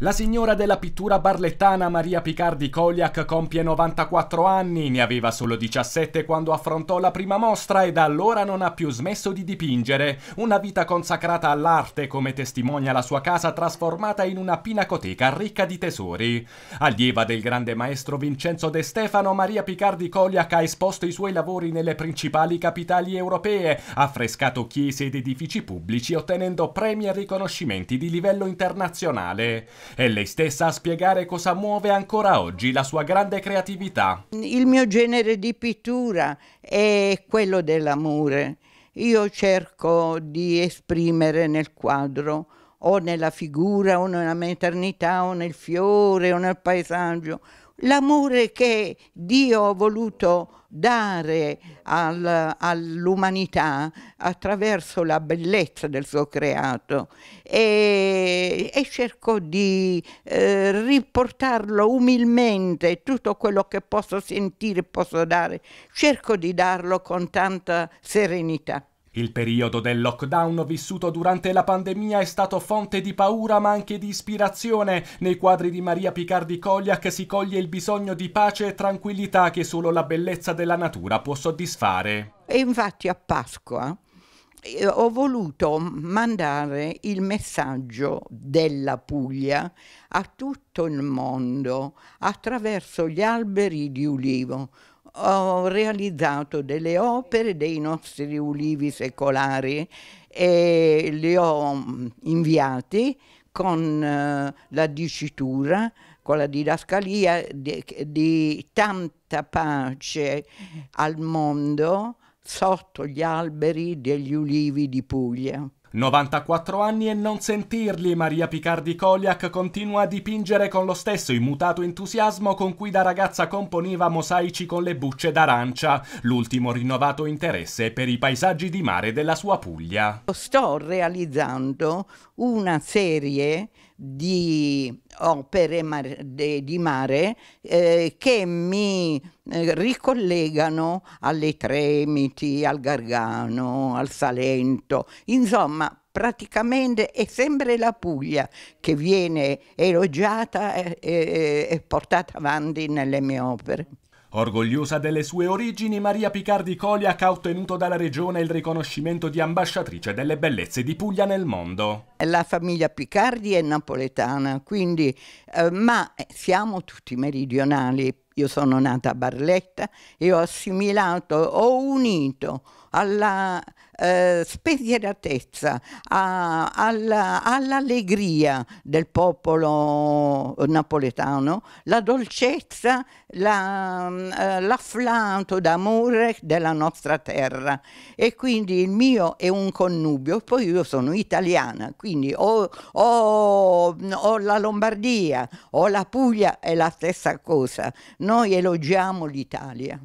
La signora della pittura barlettana Maria Picardi Cogliac compie 94 anni, ne aveva solo 17 quando affrontò la prima mostra e da allora non ha più smesso di dipingere. Una vita consacrata all'arte, come testimonia la sua casa trasformata in una pinacoteca ricca di tesori. Allieva del grande maestro Vincenzo De Stefano, Maria Picardi Cogliac ha esposto i suoi lavori nelle principali capitali europee, ha frescato chiese ed edifici pubblici ottenendo premi e riconoscimenti di livello internazionale. È lei stessa a spiegare cosa muove ancora oggi la sua grande creatività. Il mio genere di pittura è quello dell'amore. Io cerco di esprimere nel quadro o nella figura o nella maternità o nel fiore o nel paesaggio l'amore che Dio ha voluto dare al, all'umanità attraverso la bellezza del suo creato e, e cerco di eh, riportarlo umilmente tutto quello che posso sentire, posso dare, cerco di darlo con tanta serenità. Il periodo del lockdown vissuto durante la pandemia è stato fonte di paura ma anche di ispirazione. Nei quadri di Maria Picardi Cogliac si coglie il bisogno di pace e tranquillità che solo la bellezza della natura può soddisfare. E infatti a Pasqua eh, ho voluto mandare il messaggio della Puglia a tutto il mondo attraverso gli alberi di ulivo ho realizzato delle opere dei nostri ulivi secolari e le ho mm, inviate con eh, la dicitura, con la didascalia di, di tanta pace al mondo sotto gli alberi degli ulivi di Puglia. 94 anni e non sentirli, Maria Picardi Koliak continua a dipingere con lo stesso immutato entusiasmo con cui da ragazza componiva mosaici con le bucce d'arancia, l'ultimo rinnovato interesse per i paesaggi di mare della sua Puglia. Sto realizzando una serie di opere mar di mare eh, che mi eh, ricollegano alle Tremiti, al Gargano, al Salento, insomma praticamente è sempre la Puglia che viene elogiata e, e, e portata avanti nelle mie opere. Orgogliosa delle sue origini, Maria Picardi Coliac ha ottenuto dalla regione il riconoscimento di ambasciatrice delle bellezze di Puglia nel mondo. La famiglia Picardi è napoletana, quindi, eh, ma siamo tutti meridionali, io sono nata a Barletta e ho assimilato, ho unito alla eh, spensieratezza, alla, all'allegria del popolo napoletano, la dolcezza, la, eh, l'afflato d'amore della nostra terra. E quindi il mio è un connubio. Poi io sono italiana, quindi ho, ho, ho la Lombardia, ho la Puglia, è la stessa cosa. Noi elogiamo l'Italia